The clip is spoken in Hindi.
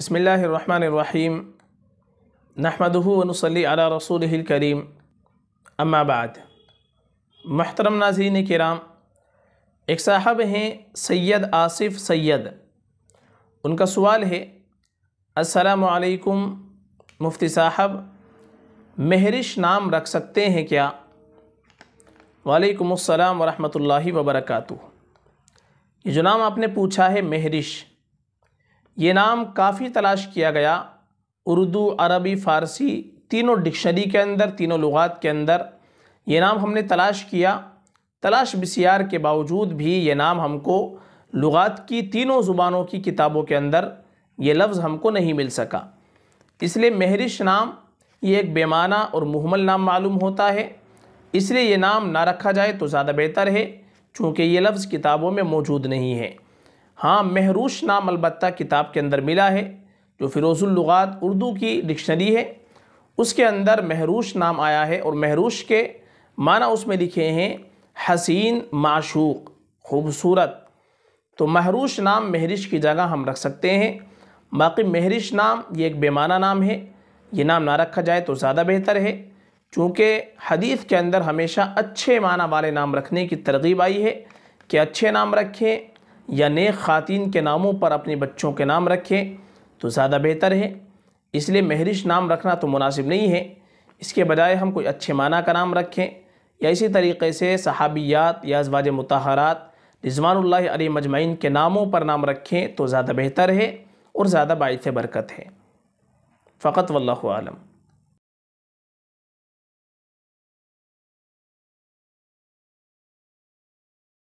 बसमीम नहमदनसली अला रसूल करीम अम्माबाद महतरम नाजीन कराम एक साहब हैं सैद आसफ़ सैयद उनका सवाल है असलकुम मुफ्ती साहब महरिश नाम रख सकते हैं क्या वालेकुम अस्सलाम वरहमतुल्लाहि ये जो नाम आपने पूछा है महरिश ये नाम काफ़ी तलाश किया गया उर्दू अरबी फ़ारसी तीनों डिक्शनरी के अंदर तीनों लुगात के अंदर ये नाम हमने तलाश किया तलाश बसीार के बावजूद भी ये नाम हमको लुगात की तीनों ज़ुबानों की किताबों के अंदर ये लफ्ज़ हमको नहीं मिल सका इसलिए महरिश नाम ये एक बेमाना और महमल नाम मालूम होता है इसलिए ये नाम ना रखा जाए तो ज़्यादा बेहतर है चूँकि ये लफ्ज़ किताबों में मौजूद नहीं है हाँ महरूश नाम अलबत् किताब के अंदर मिला है जो फ़िरोज़ुल्लुगात उर्दू की डिक्शनरी है उसके अंदर महरूश नाम आया है और महरूश के माना उसमें लिखे हैं हसीन माशूक खूबसूरत तो महरूश नाम महरिश की जगह हम रख सकते हैं बाकी महरिश नाम ये एक बेमाना नाम है ये नाम ना रखा जाए तो ज़्यादा बेहतर है चूँकि हदीस के अंदर हमेशा अच्छे माना वाले नाम रखने की तरगीब आई है कि अच्छे नाम रखें या नेक ख़ातिन के नामों पर अपने बच्चों के नाम रखें तो ज़्यादा बेहतर है इसलिए महरिश नाम रखना तो मुनासिब नहीं है इसके बजाय हम कोई अच्छे माना का नाम रखें या इसी तरीके से सहाबियात या अजवाज मतहरात रिजवानल्ला अली मजमैन के नामों पर नाम रखें तो ज़्यादा बेहतर है और ज़्यादा बायस बरकत है फ़कत वल्लम